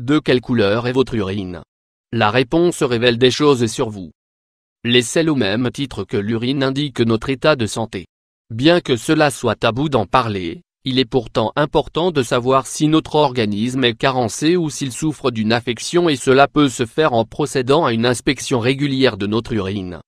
De quelle couleur est votre urine La réponse révèle des choses sur vous. Les selles au même titre que l'urine indiquent notre état de santé. Bien que cela soit tabou d'en parler, il est pourtant important de savoir si notre organisme est carencé ou s'il souffre d'une affection et cela peut se faire en procédant à une inspection régulière de notre urine.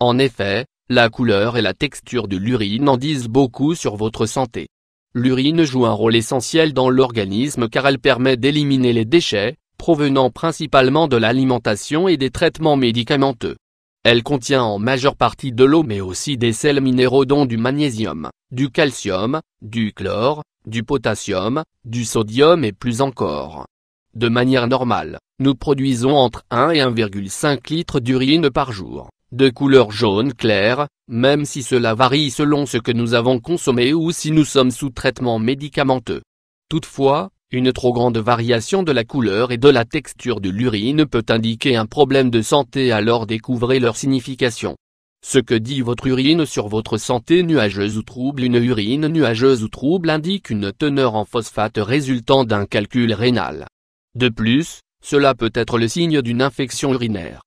En effet, la couleur et la texture de l'urine en disent beaucoup sur votre santé. L'urine joue un rôle essentiel dans l'organisme car elle permet d'éliminer les déchets, provenant principalement de l'alimentation et des traitements médicamenteux. Elle contient en majeure partie de l'eau mais aussi des sels minéraux dont du magnésium, du calcium, du chlore, du potassium, du sodium et plus encore. De manière normale, nous produisons entre 1 et 1,5 litres d'urine par jour, de couleur jaune clair, même si cela varie selon ce que nous avons consommé ou si nous sommes sous traitement médicamenteux. Toutefois, une trop grande variation de la couleur et de la texture de l'urine peut indiquer un problème de santé alors découvrez leur signification. Ce que dit votre urine sur votre santé nuageuse ou trouble Une urine nuageuse ou trouble indique une teneur en phosphate résultant d'un calcul rénal. De plus, cela peut être le signe d'une infection urinaire.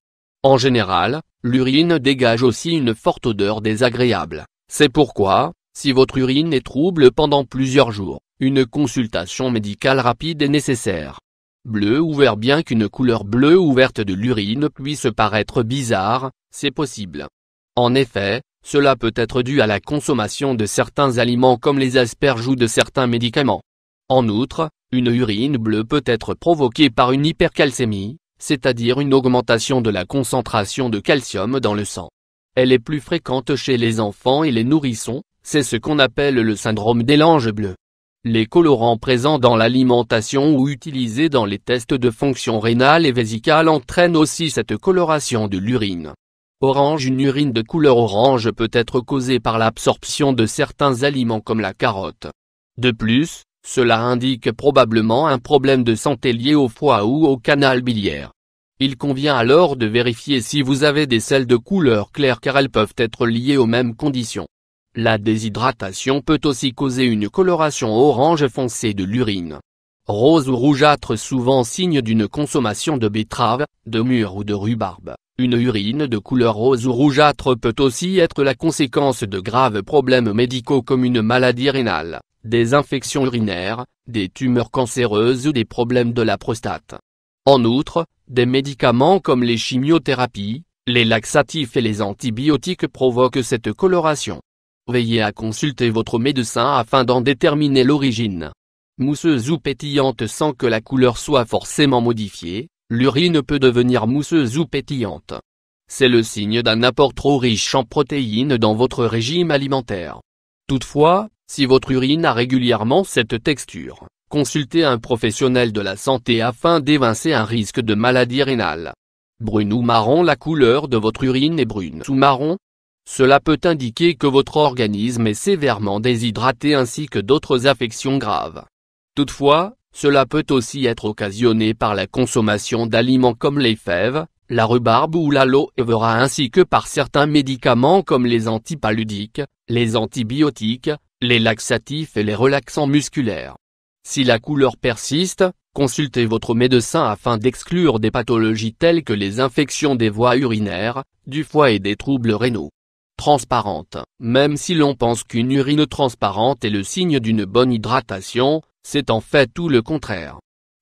En général, l'urine dégage aussi une forte odeur désagréable. C'est pourquoi, si votre urine est trouble pendant plusieurs jours, une consultation médicale rapide est nécessaire. Bleu ouvert Bien qu'une couleur bleue ouverte de l'urine puisse paraître bizarre, c'est possible. En effet, cela peut être dû à la consommation de certains aliments comme les asperges ou de certains médicaments. En outre, une urine bleue peut être provoquée par une hypercalcémie, c'est-à-dire une augmentation de la concentration de calcium dans le sang. Elle est plus fréquente chez les enfants et les nourrissons, c'est ce qu'on appelle le syndrome des langes bleues. Les colorants présents dans l'alimentation ou utilisés dans les tests de fonction rénale et vésicale entraînent aussi cette coloration de l'urine. Orange Une urine de couleur orange peut être causée par l'absorption de certains aliments comme la carotte. De plus, cela indique probablement un problème de santé lié au foie ou au canal biliaire. Il convient alors de vérifier si vous avez des selles de couleur claire car elles peuvent être liées aux mêmes conditions. La déshydratation peut aussi causer une coloration orange foncée de l'urine. Rose ou rougeâtre souvent signe d'une consommation de betterave, de mûre ou de rhubarbe. Une urine de couleur rose ou rougeâtre peut aussi être la conséquence de graves problèmes médicaux comme une maladie rénale des infections urinaires, des tumeurs cancéreuses ou des problèmes de la prostate. En outre, des médicaments comme les chimiothérapies, les laxatifs et les antibiotiques provoquent cette coloration. Veillez à consulter votre médecin afin d'en déterminer l'origine. Mousseuse ou pétillante sans que la couleur soit forcément modifiée, l'urine peut devenir mousseuse ou pétillante. C'est le signe d'un apport trop riche en protéines dans votre régime alimentaire. Toutefois, si votre urine a régulièrement cette texture, consultez un professionnel de la santé afin d'évincer un risque de maladie rénale. Brune ou marron La couleur de votre urine est brune ou marron. Cela peut indiquer que votre organisme est sévèrement déshydraté ainsi que d'autres affections graves. Toutefois, cela peut aussi être occasionné par la consommation d'aliments comme les fèves, la rhubarbe ou l'aloe vera ainsi que par certains médicaments comme les antipaludiques, les antibiotiques, les laxatifs et les relaxants musculaires. Si la couleur persiste, consultez votre médecin afin d'exclure des pathologies telles que les infections des voies urinaires, du foie et des troubles rénaux. Transparente. Même si l'on pense qu'une urine transparente est le signe d'une bonne hydratation, c'est en fait tout le contraire.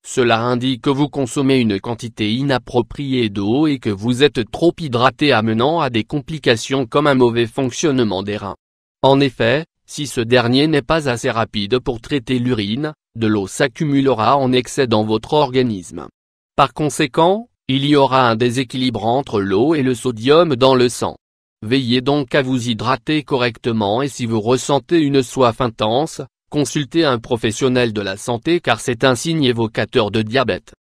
Cela indique que vous consommez une quantité inappropriée d'eau et que vous êtes trop hydraté amenant à des complications comme un mauvais fonctionnement des reins. En effet, si ce dernier n'est pas assez rapide pour traiter l'urine, de l'eau s'accumulera en excès dans votre organisme. Par conséquent, il y aura un déséquilibre entre l'eau et le sodium dans le sang. Veillez donc à vous hydrater correctement et si vous ressentez une soif intense, consultez un professionnel de la santé car c'est un signe évocateur de diabète.